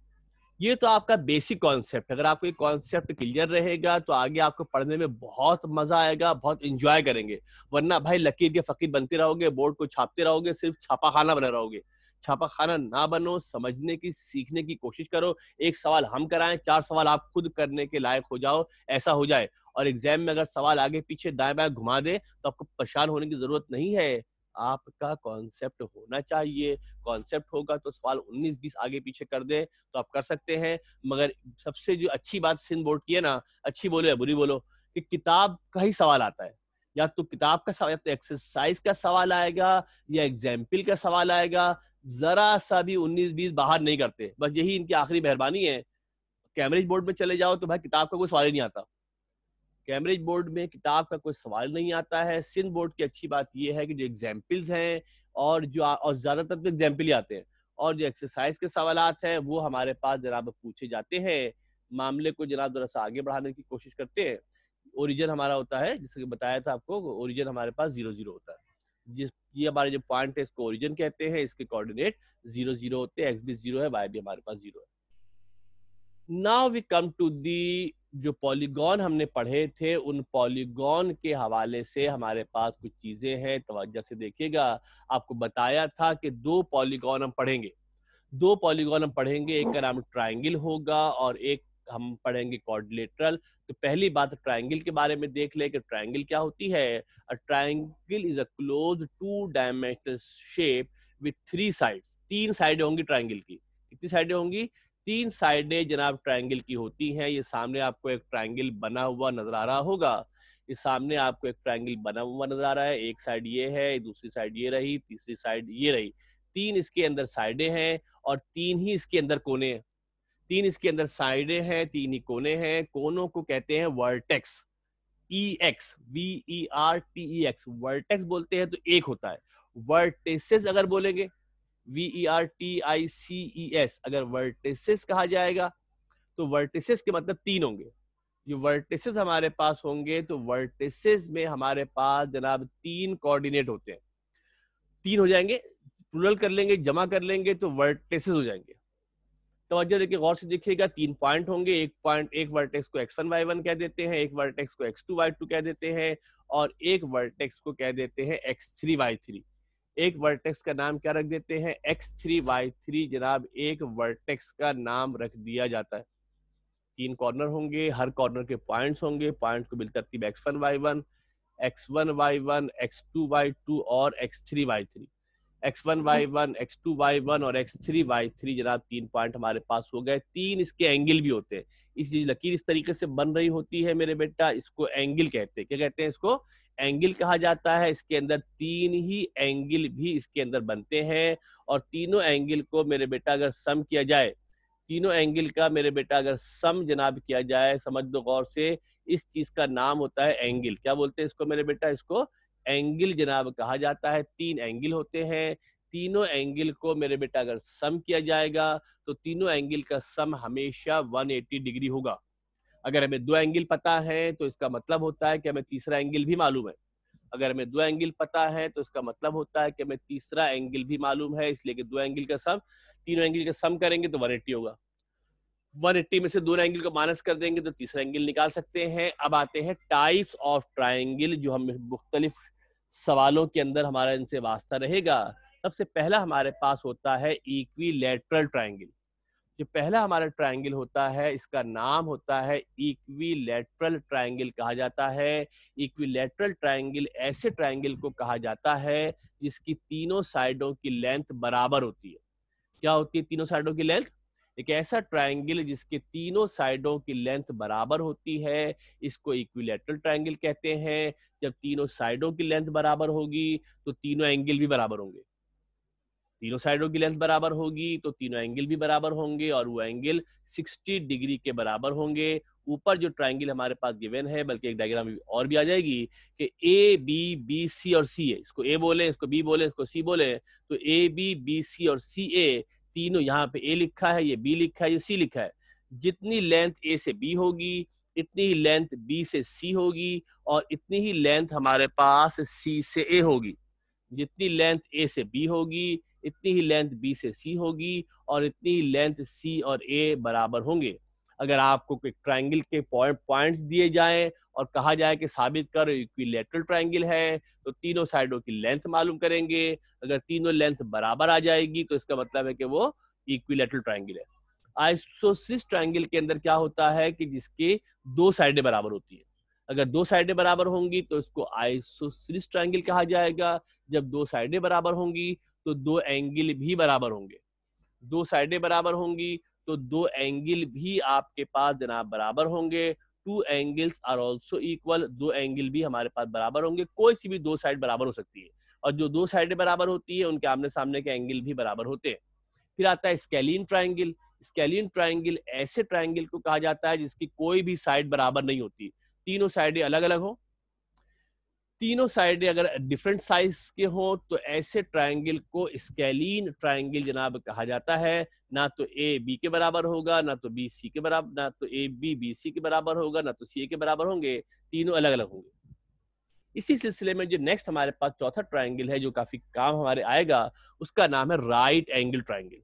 ये तो आपका बेसिक कॉन्सेप्ट अगर आपको ये कॉन्सेप्ट क्लियर रहेगा तो आगे आपको पढ़ने में बहुत मजा आएगा बहुत इंजॉय करेंगे वरना भाई लकीर के फकीर बनते रहोगे बोर्ड को छापते रहोगे सिर्फ छापा खाना बना रहोगे छापा खाना ना बनो समझने की सीखने की कोशिश करो एक सवाल हम कराएं चार सवाल आप खुद करने के लायक हो जाओ ऐसा हो जाए और एग्जाम में अगर सवाल आगे पीछे दाएं बाएं घुमा दे तो आपको परेशान होने की जरूरत नहीं है आपका कॉन्सेप्ट होना चाहिए कॉन्सेप्ट होगा तो सवाल 19 20 आगे पीछे कर दे तो आप कर सकते हैं मगर सबसे जो अच्छी बात सिंध बोर्ड की है ना अच्छी बोलो या बुरी बोलो कि किताब का ही सवाल आता है या तो किताब का सवाल या तो एक्सरसाइज का सवाल आएगा या एग्जाम्पल का सवाल आएगा जरा सा भी उन्नीस बीस बाहर नहीं करते बस यही इनकी आखिरी मेहरबानी है कैम्ब्रिज बोर्ड में चले जाओ तो भाई किताब का कोई सवाल ही नहीं आता कैम्ब्रिज बोर्ड में किताब का कोई सवाल नहीं आता है सिंध बोर्ड की अच्छी बात यह है कि जो एग्जाम्पल्स हैं और जो और ज़्यादातर तो एग्जाम्पल ही आते हैं और जो एक्सरसाइज के सवाल हैं वो हमारे पास जनाब पूछे जाते हैं मामले को जनाब ज़रा सा आगे बढ़ाने की कोशिश करते हैं ओरिजिन हमारा होता है जैसे कि बताया था आपको ओरिजिन हमारे पास जीरो जीरो होता है जिस ये हमारे जो पॉइंट है इसको ओरिजिन कहते हैं इसके कोऑर्डिनेट जीरो जीरो होते हैं एक्स भी जीरो है वाई भी हमारे पास जीरो है now we come to the जो पॉलीगॉन हमने पढ़े थे उन पॉलीगॉन के हवाले से हमारे पास कुछ चीजें हैं तो से देखिएगा आपको बताया था कि दो पॉलीगॉन हम पढ़ेंगे दो पॉलीगॉन हम पढ़ेंगे एक का नाम ट्राइंगल होगा और एक हम पढ़ेंगे कॉर्डिलेटरल तो पहली बात ट्राइंगल के बारे में देख ले कि ट्राइंगल क्या होती है triangle is a close two dimensional shape with three sides तीन साइड होंगी ट्राइंगल की कितनी साइडें होंगी तीन साइडें जनाब ट्रायंगल की होती हैं ये सामने आपको एक ट्रायंगल बना हुआ नजर आ रहा होगा ये सामने आपको एक ट्रायंगल बना हुआ नजर आ रहा है एक साइड ये है दूसरी साइड ये रही तीसरी साइड ये रही तीन इसके अंदर साइडें हैं और तीन ही इसके अंदर कोने तीन इसके अंदर साइडें हैं तीन ही कोने हैं कोनों को कहते हैं vertex E X V E R T E X vertex बोलते हैं तो एक होता है वर्टेसेस अगर बोलेंगे V T I C E S अगर वर्टिसेस कहा जाएगा तो वर्टिसेस के मतलब तीन होंगे जो वर्टिसेस हमारे पास होंगे तो वर्टिसेस में हमारे पास जनाब तीन कोऑर्डिनेट होते हैं तीन हो जाएंगे प्लूरल कर लेंगे जमा कर लेंगे तो वर्टिसेस हो जाएंगे तो देखिए गौर से देखिएगा तीन पॉइंट होंगे एक पॉइंट एक वर्टेक्स को एक्स वन वाई वन कह देते हैं एक वर्टेक्स को एक्स टू वाई टू कह देते हैं और एक वर्टेक्स को कह देते हैं एक्स थ्री वाई थ्री एक वर्टेक्स का नाम क्या रख देते हैं एक्स थ्री वाई थ्री जनाब एक वर्टेक्स का नाम रख दिया जाता है तीन कॉर्नर होंगे हर कॉर्नर के पॉइंट्स होंगे पॉइंट्स को मिलता X one Y one X one Y one X two Y two और X three Y three X one Y one X two Y one और एक्स थ्री वाई थ्री जनाब तीन point हमारे पास हो गए तीन इसके एंगल भी होते हैं इस चीज लकीर इस तरीके से बन रही होती है मेरे बेटा इसको एंगल कहते हैं क्या कहते हैं इसको एंगल कहा जाता है इसके अंदर तीन ही एंगल भी इसके अंदर बनते हैं और तीनों एंगल को मेरे बेटा अगर सम किया जाए तीनों एंगल का मेरे बेटा अगर सम जनाब किया जाए समझ दो गौर से इस चीज का नाम होता है एंगल क्या बोलते हैं इसको मेरे बेटा इसको एंगल जनाब कहा जाता है तीन एंगल होते हैं तीनों एंगल को मेरे बेटा अगर सम किया जाएगा तो तीनों एंगल का सम हमेशा 180 डिग्री होगा अगर हमें दो एंगल पता है तो इसका मतलब होता है कि हमें तीसरा एंगल भी मालूम है अगर हमें दो एंगल पता है तो इसका मतलब होता है कि हमें तीसरा एंगल भी मालूम है इसलिए कि दो एंगल का सम तीनों एंगल का सम करेंगे तो 180 होगा 180 में से दो एंगल को माइनस कर देंगे तो तीसरा एंगल निकाल सकते हैं अब आते हैं टाइप्स ऑफ ट्राइंगल जो हम मुख्तलिफ सवालों के अंदर हमारा इनसे वास्ता रहेगा सबसे पहला हमारे पास होता है इक्वी लेटरल ट्राइंगल जो पहला हमारा ट्राइंगल होता है इसका नाम होता है इक्वी लेटरल ट्राइंगल कहा जाता है इक्वी लेटरल ट्राइंगल ऐसे ट्राइंगल को कहा जाता है जिसकी तीनों साइडों की लेंथ बराबर होती है क्या होती है तीनों साइडों की लेंथ एक ऐसा ट्रायंगल जिसके तीनों साइडों की लेंथ बराबर होती है इसको इक्विलेटरल ट्रायंगल कहते हैं जब तीनों साइडों की लेंथ बराबर होगी तो तीनों एंगल भी बराबर होंगे तीनों साइडों की लेंथ बराबर होगी तो तीनों एंगल भी बराबर होंगे और वो एंगल 60 डिग्री के बराबर होंगे ऊपर जो ट्राइंगल हमारे पास गिवन है बल्कि एक डायग्राम और भी आ जाएगी कि ए बी बी सी और सी ए इसको ए बोले इसको बी बोले इसको सी बोले तो ए बी बी सी और सी ए तीनों यहाँ पे ए लिखा है ये बी लिखा है ये सी लिखा है जितनी लेंथ ए से बी होगी इतनी ही लेंथ बी से सी होगी और इतनी ही लेंथ हमारे पास सी से ए होगी जितनी लेंथ ए से बी होगी इतनी ही लेंथ बी से सी होगी और इतनी ही लेंथ सी और ए बराबर होंगे अगर आपको ट्राइंगल के पॉइंट पॉइंट्स दिए जाए और कहा जाए कि साबित कर इक्विलेटरल ट्राइंगल है तो तीनों साइडों की लेंथ मालूम करेंगे अगर तीनों लेंथ बराबर आ जाएगी तो इसका मतलब है कि वो इक्विलेटरल ट्राइंगल है आइसोसिस ट्राइंगल के अंदर क्या होता है कि जिसके दो साइडें बराबर होती है अगर दो साइडें बराबर होंगी तो इसको आइसोसिस ट्राइंगल कहा जाएगा जब दो साइडें बराबर होंगी तो दो एंगल भी बराबर होंगे दो साइडें बराबर होंगी तो दो एंगल भी आपके पास जनाब बराबर होंगे two angles are also equal दो एंगल भी हमारे पास बराबर होंगे कोई सी भी दो साइड बराबर हो सकती है और जो दो साइडें बराबर होती है उनके आमने सामने के एंगल भी बराबर होते हैं फिर आता है स्केलिन ट्राइंगल स्केलिन ट्राइंगल ऐसे ट्राइंगल को कहा जाता है जिसकी कोई भी साइड बराबर नहीं होती तीनों साइडें अलग अलग हों तीनों साइड अगर डिफरेंट साइज के हों तो ऐसे ट्रायंगल को स्केलिन ट्रायंगल जनाब कहा जाता है ना तो ए बी के बराबर होगा ना तो बी सी के बराबर ना तो ए बी बी सी के बराबर होगा ना तो सी ए के बराबर होंगे तीनों अलग अलग होंगे इसी सिलसिले में जो नेक्स्ट हमारे पास चौथा ट्राइंगल है जो काफी काम हमारे आएगा उसका नाम है right angle triangle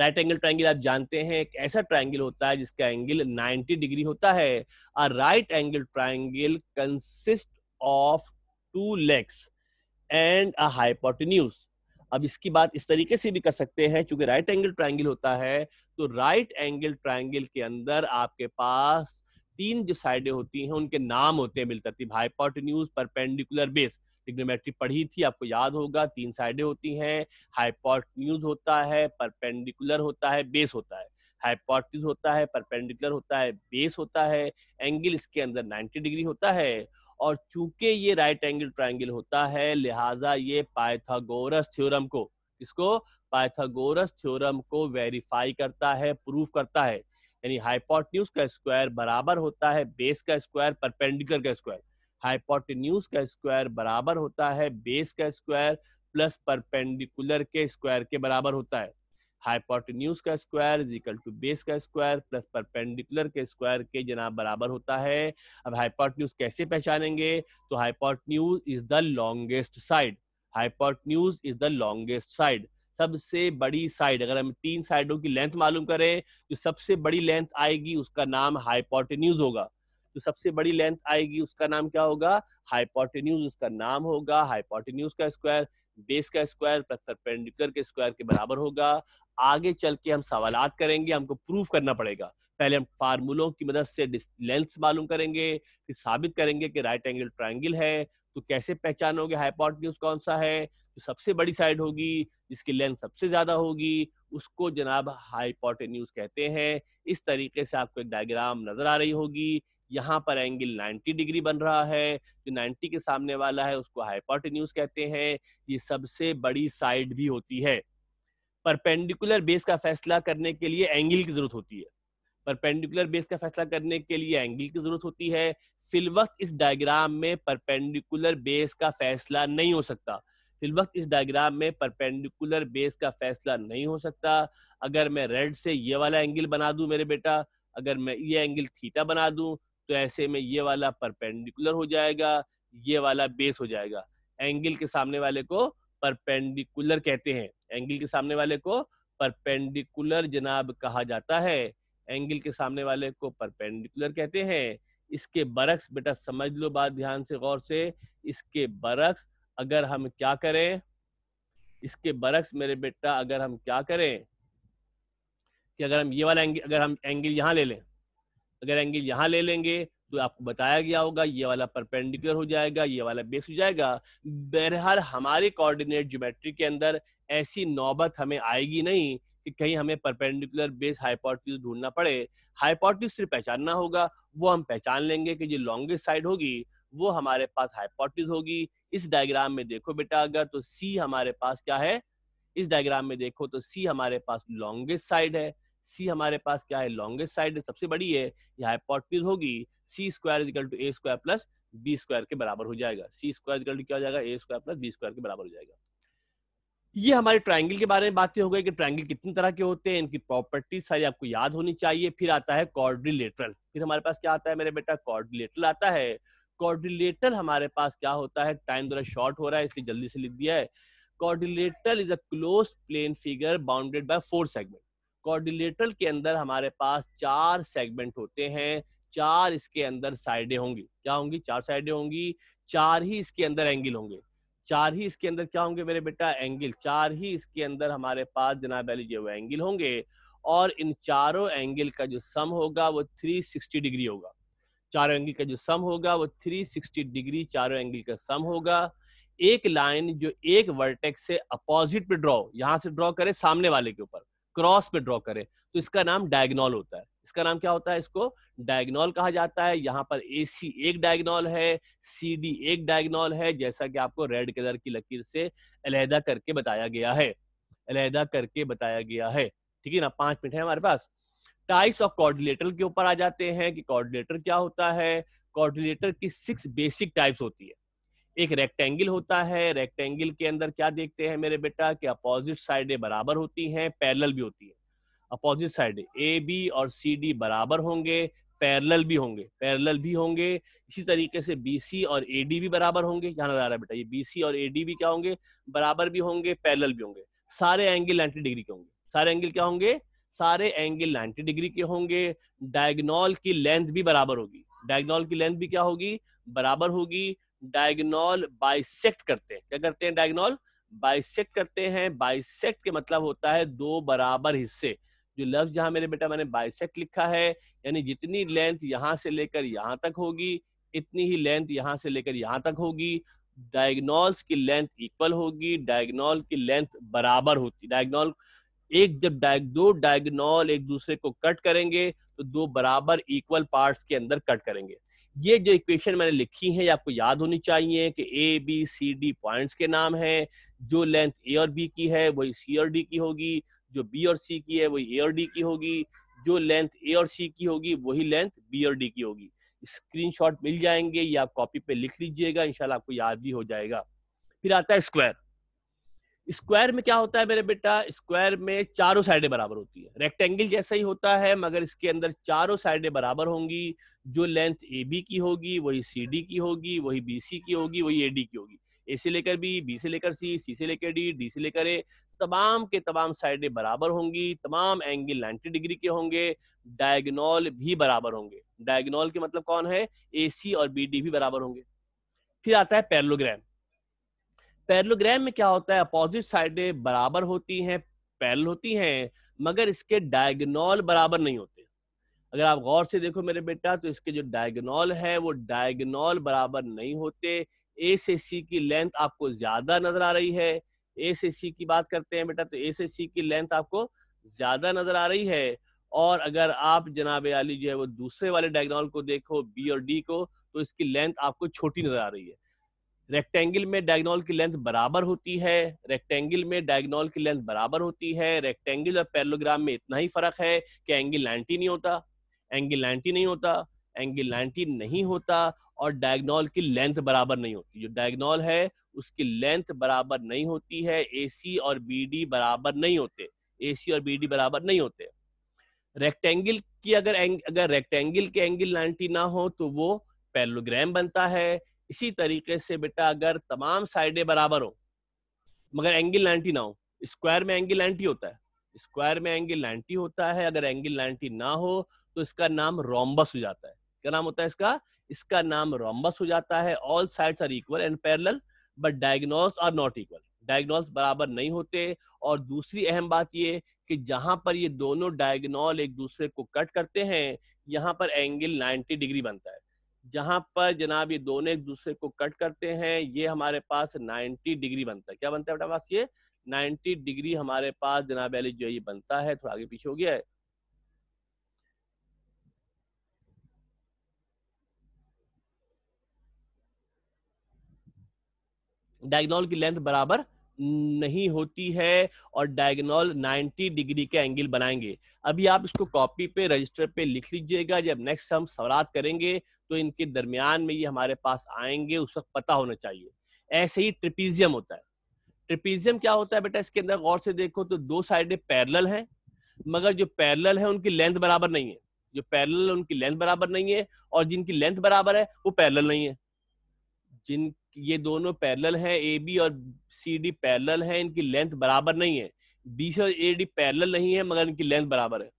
right angle triangle आप जानते हैं एक ऐसा ट्राइंगल होता है जिसका एंगल 90 डिग्री होता है और right angle triangle consist of two legs and a hypotenuse. अब इसकी बात इस तरीके से भी कर सकते हैं क्योंकि राइट एंगल ट्राइंगल होता है तो राइट एंगल ट्राइंगल के अंदर आपके पास तीन जो साइडें होती हैं उनके नाम होते हैं मिलता थी हाइपोटेन्यूज परपेंडिकुलर बेस टिग्नोमेट्री पढ़ी थी आपको याद होगा तीन साइडें होती हैं हाइपोटेन्यूज होता है परपेंडिकुलर होता है बेस होता है हाइपोटेन्यूज होता है परपेंडिकुलर होता है बेस होता है एंगल इसके अंदर 90 डिग्री होता है और चूंकि ये राइट एंगल ट्राइंगल होता है लिहाजा ये पाइथागोरस थ्योरम को इसको पाइथागोरस थ्योरम को वेरीफाई करता है प्रूफ करता है यानी हाइपोटन्यूज का स्क्वायर बराबर होता है बेस का स्क्वायर परपेंडिकुलर का स्क्वायर हाइपोटन्यूज का स्क्वायर बराबर होता है बेस का स्क्वायर प्लस परपेंडिकुलर के स्क्वायर के बराबर होता है हाइपोटिन्यूज का square is equal to base का स्क्वायर प्लस परपेंडिकुलर के स्क्वायर के जनाब बराबर होता है अब हाइपोटेन्यूज कैसे पहचानेंगे तो hypotenuse is the longest side hypotenuse is the longest side सबसे बड़ी साइड अगर हम तीन साइडों की लेंथ मालूम करें जो सबसे बड़ी लेंथ आएगी उसका नाम हाइपोटेन्यूज होगा जो तो सबसे बड़ी लेंथ आएगी उसका नाम क्या होगा हाइपोटेन्यूज उसका नाम होगा हाइपोटेन्यूज का स्क्वायर बेस का स्क्वायर प्लस परपेंडिकुलर के स्क्वायर के बराबर होगा आगे चल के हम सवाल करेंगे हमको प्रूफ करना पड़ेगा पहले हम फार्मूलों की मदद से लेंथ मालूम करेंगे फिर साबित करेंगे कि राइट एंगल ट्राइंगल है तो कैसे पहचानोगे हाइपोटेन्यूज कौन सा है जो तो सबसे बड़ी साइड होगी जिसकी लेंथ सबसे ज्यादा होगी उसको जनाब हाइपोटेन्यूज कहते हैं इस तरीके से आपको एक डायग्राम नजर आ रही होगी यहाँ पर एंगल 90 डिग्री बन रहा है जो 90 के सामने वाला है उसको हाइपोटेन्यूज कहते हैं ये सबसे बड़ी साइड भी होती है परपेंडिकुलर बेस का फैसला करने के लिए एंगल की जरूरत होती है परपेंडिकुलर बेस का फैसला करने के लिए एंगल की जरूरत होती है फिलवक्त इस डायग्राम में परपेंडिकुलर बेस का फैसला नहीं हो सकता फिलवक्त इस डायग्राम में परपेंडिकुलर बेस का फैसला नहीं हो सकता अगर मैं रेड से ये वाला एंगल बना दूं मेरे बेटा अगर मैं ये एंगल थीटा बना दूं तो ऐसे में ये वाला परपेंडिकुलर हो जाएगा ये वाला बेस हो जाएगा एंगल के सामने वाले को परपेंडिकुलर कहते हैं एंगल के सामने वाले को परपेंडिकुलर जनाब कहा जाता है एंगल के सामने वाले को परपेंडिकुलर कहते हैं इसके बरक्स बेटा समझ लो बात ध्यान से गौर से इसके बरक्स अगर हम क्या करें इसके बरक्स मेरे बेटा अगर हम क्या करें कि अगर हम ये वाला एंगल अगर हम एंगल यहां ले लें अगर एंगल यहाँ ले लेंगे तो आपको बताया गया होगा ये वाला परपेंडिकुलर हो जाएगा ये वाला बेस हो जाएगा बहरहाल हमारे कोऑर्डिनेट ज्योमेट्री के अंदर ऐसी नौबत हमें आएगी नहीं कि कहीं हमें परपेंडिकुलर बेस हाइपोटिस ढूंढना पड़े हाइपोटिस सिर्फ पहचानना होगा वो हम पहचान लेंगे कि जो लॉन्गेस्ट साइड होगी वो हमारे पास हाइपोटिस होगी इस डायग्राम में देखो बेटा अगर तो सी हमारे पास क्या है इस डायग्राम में देखो तो सी हमारे पास लॉन्गेस्ट साइड है सी हमारे पास क्या है लॉन्गेस्ट साइड सबसे बड़ी है यह हाइपोटनीज होगी C square is equal to A square plus B square के बराबर हो जाएगा सी स्क्वायर इजिकल टू क्या हो जाएगा A square plus B square के बराबर हो जाएगा ये हमारे ट्राइंगल के बारे में बातें हो गई कि ट्राइंगल कितनी तरह के होते हैं इनकी प्रॉपर्टीज सारी आपको याद होनी चाहिए फिर आता है कॉर्डिलेटरल फिर हमारे पास क्या आता है मेरे बेटा कॉर्डिलेटरल आता है कॉर्डिलेटर हमारे पास क्या होता है टाइम थोड़ा शॉर्ट हो रहा है इसलिए जल्दी से लिख दिया है quadrilateral is a close plane figure bounded by four segment quadrilateral के अंदर हमारे पास चार सेगमेंट होते हैं चार इसके अंदर साइडें होंगी क्या होंगी चार साइडें होंगी चार ही इसके अंदर एंगल होंगे चार ही इसके अंदर क्या होंगे मेरे बेटा एंगल चार ही इसके अंदर हमारे पास जनाब अली जो एंगल होंगे और इन चारों एंगल का जो सम होगा वो 360 डिग्री होगा चारों एंगल का जो सम होगा वो 360 डिग्री चारों एंगल का सम होगा एक लाइन जो एक वर्टेक्स से अपोजिट पे ड्रॉ यहां से ड्रॉ करे सामने वाले के ऊपर क्रॉस पे ड्रॉ करें तो इसका नाम डायग्नॉल होता है इसका नाम क्या होता है इसको डायग्नॉल कहा जाता है यहाँ पर ए सी एक डायग्नॉल है सी डी एक डायग्नॉल है जैसा कि आपको रेड कलर की लकीर से अलहदा करके बताया गया है अलहदा करके बताया गया है ठीक है ना पांच मिनट है हमारे पास टाइप्स ऑफ कॉर्डिलेटर के ऊपर आ जाते हैं कि कॉर्डिलेटर क्या होता है कॉर्डिलेटर की सिक्स बेसिक टाइप्स होती है एक रेक्टेंगल होता है रेक्टेंगल के अंदर क्या देखते हैं मेरे बेटा कि अपोजिट साइडें बराबर होती हैं पैरल भी होती है अपोजिट साइड ए बी और सी डी बराबर होंगे पैरल भी होंगे पैरल भी होंगे इसी तरीके से बी सी और ए डी भी बराबर होंगे यहाँ नजर आ रहा है बेटा ये बी सी और ए डी भी क्या होंगे बराबर भी होंगे पैरल भी होंगे सारे एंगल नाइनटी डिग्री के होंगे सारे एंगल क्या होंगे सारे एंगल नाइनटी डिग्री के होंगे डायग्नोल की लेंथ भी बराबर होगी डायग्नोल की लेंथ भी क्या होगी बराबर होगी डायग्नॉल बाइसेक्ट करते हैं क्या करते हैं डायग्नॉल बाइसेक्ट करते हैं बाइसेक्ट के मतलब होता है दो बराबर हिस्से जो लफ्ज जहां मेरे बेटा मैंने बाइसेक्ट लिखा है यानी जितनी लेंथ यहां से लेकर यहां तक होगी इतनी ही लेंथ यहां से लेकर यहां तक होगी डायग्नॉल्स की लेंथ इक्वल होगी डायग्नॉल की लेंथ बराबर होती डायग्नॉल एक जब डायग दो डायग्नॉल एक दूसरे को कट करेंगे तो दो बराबर इक्वल पार्ट्स के अंदर कट करेंगे ये जो इक्वेशन मैंने लिखी है ये आपको याद होनी चाहिए कि A B C D points के नाम है जो लेंथ ए और बी की है वही सी और डी की होगी जो बी और सी की है वही ए और डी की होगी जो लेंथ ए और सी की होगी वही लेंथ बी और डी की होगी स्क्रीनशॉट मिल जाएंगे या आप कॉपी पे लिख लीजिएगा इंशाल्लाह आपको याद भी हो जाएगा फिर आता है स्क्वायर स्क्वायर में क्या होता है मेरे बेटा स्क्वायर में चारों साइडें बराबर होती है रेक्टेंगल जैसा ही होता है मगर इसके अंदर चारों साइडें बराबर होंगी जो लेंथ ए बी की होगी वही सी डी की होगी वही बी सी की होगी वही ए डी की होगी ए से लेकर बी बी से लेकर सी सी से लेकर डी डी से लेकर ए तमाम के तमाम साइडें बराबर होंगी तमाम एंगल नाइनटी डिग्री के होंगे डायगनॉल भी बराबर होंगे डायगनॉल के मतलब कौन है ए सी और बी डी भी बराबर होंगे फिर आता है पैरलोग्राम पैरलोग्राम में क्या होता है अपोजिट साइडें बराबर होती हैं पैरल होती हैं मगर इसके डायगोनल बराबर नहीं होते अगर आप गौर से देखो मेरे बेटा तो इसके जो डायगोनल है वो डायगोनल बराबर नहीं होते ए से सी की लेंथ आपको ज्यादा नजर आ रही है ए से सी की बात करते हैं बेटा तो ए से सी की लेंथ आपको ज्यादा नजर आ रही है और अगर आप जनाब आली जो है वो दूसरे वाले डायगोनल को देखो बी और डी को तो इसकी लेंथ आपको छोटी नजर आ रही है रेक्टेंगल में डायगोनल की लेंथ बराबर होती है रेक्टेंगल में डायगोनल की लेंथ बराबर होती है रेक्टेंगल और पैरलोग्राम में इतना ही फर्क है कि एंगल 90 नहीं होता एंगल 90 नहीं होता एंगल 90 नहीं होता और डायगोनल की लेंथ बराबर नहीं होती जो डायगोनल है उसकी लेंथ बराबर नहीं होती है ए और बी बराबर नहीं होते ए और बी बराबर नहीं होते रेक्टेंगल की अगर अगर रेक्टेंगल के एंगल 90 ना हो तो वो पेलोग्राम बनता है इसी तरीके से बेटा अगर तमाम साइडें बराबर हो मगर एंगल 90 ना हो स्क्वायर में एंगल 90 होता है स्क्वायर में एंगल 90 होता है अगर एंगल 90 ना हो तो इसका नाम रोम्बस हो जाता है क्या नाम होता है इसका इसका नाम रोम्बस हो जाता है all sides are equal and parallel but diagonals are not equal diagonals बराबर नहीं होते और दूसरी अहम बात ये कि जहां पर ये दोनों डायग्नोल एक दूसरे को कट करते हैं यहाँ पर एंगल 90 डिग्री बनता है जहां पर जनाब ये दोनों एक दूसरे को कट करते हैं ये हमारे पास 90 डिग्री बनता है क्या बनता है बेटा ये 90 डिग्री हमारे पास जनाब अली जो ये बनता है थोड़ा आगे पीछे हो गया है डायगनॉल की लेंथ बराबर नहीं होती है और डायगनॉल 90 डिग्री के एंगल बनाएंगे अभी आप इसको कॉपी पे रजिस्टर पे लिख लीजिएगा जब नेक्स्ट हम सवाल करेंगे तो इनके दरमियान में ये हमारे पास आएंगे उस वक्त पता होना चाहिए ऐसे ही ट्रिपीजियम होता है ट्रिपीजियम क्या होता है बेटा इसके अंदर गौर से देखो तो दो साइडें पैरल हैं मगर जो पैरल है उनकी लेंथ बराबर नहीं है जो पैरल है उनकी लेंथ बराबर नहीं है और जिनकी लेंथ बराबर है वो पैरल नहीं है जिन ये दोनों पैरल हैं ए बी और सी डी पैरल है इनकी लेंथ बराबर नहीं है बी सी और ए डी पैरल नहीं है मगर इनकी लेंथ बराबर है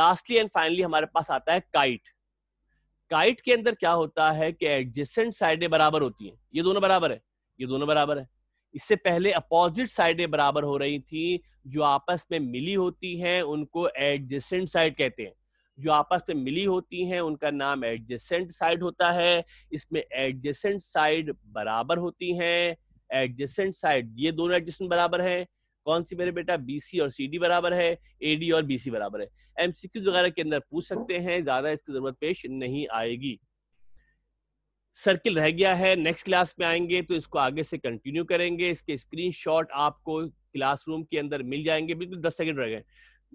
लास्टली एंड फाइनली हमारे पास आता है काइट काइट के अंदर क्या होता है कि एडजेसेंट साइडें बराबर होती हैं ये दोनों बराबर है ये दोनों बराबर है इससे पहले अपोजिट साइडें बराबर हो रही थी जो आपस में मिली होती हैं उनको एडजेसेंट साइड कहते हैं जो आपस में मिली होती हैं उनका नाम एडजेसेंट साइड होता है इसमें एडजेसेंट साइड बराबर होती हैं एडजेसेंट साइड ये दोनों एडजेसेंट बराबर हैं कौन सी मेरे बेटा बीसी और सी डी बराबर है एडी और बीसी बराबर है एमसीक्यूज वगैरह के अंदर पूछ सकते हैं ज्यादा इसकी जरूरत पेश नहीं आएगी सर्किल रह गया है नेक्स्ट क्लास में आएंगे तो इसको आगे से कंटिन्यू करेंगे इसके स्क्रीनशॉट आपको क्लासरूम के अंदर मिल जाएंगे बिल्कुल दस सेकेंड रह गए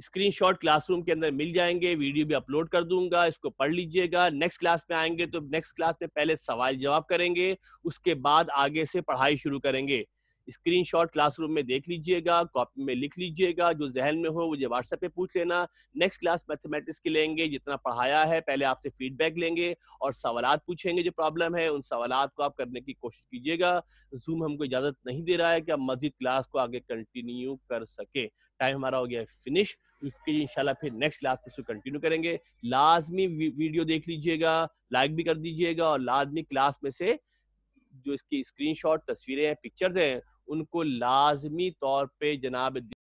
स्क्रीनशॉट क्लासरूम के अंदर मिल जाएंगे वीडियो भी अपलोड कर दूंगा इसको पढ़ लीजिएगा नेक्स्ट क्लास में आएंगे तो नेक्स्ट क्लास में पहले सवाल जवाब करेंगे उसके बाद आगे से पढ़ाई शुरू करेंगे स्क्रीनशॉट क्लासरूम में देख लीजिएगा कॉपी में लिख लीजिएगा जो जहन में हो मुझे व्हाट्सएप पे पूछ लेना नेक्स्ट क्लास मैथमेटिक्स की लेंगे जितना पढ़ाया है पहले आपसे फीडबैक लेंगे और सवाल पूछेंगे जो प्रॉब्लम है उन सवाल को आप करने की कोशिश कीजिएगा जूम हमको इजाजत नहीं दे रहा है कि आप मजीद क्लास को आगे कंटिन्यू कर सके टाइम हमारा हो गया है फिनिश इंशाल्लाह फिर नेक्स्ट क्लास में कंटिन्यू करेंगे लाजमी वीडियो देख लीजिएगा लाइक भी कर दीजिएगा और लाजमी क्लास में से जो इसकी स्क्रीनशॉट तस्वीरें हैं पिक्चर्स हैं उनको लाजमी तौर पर जनाब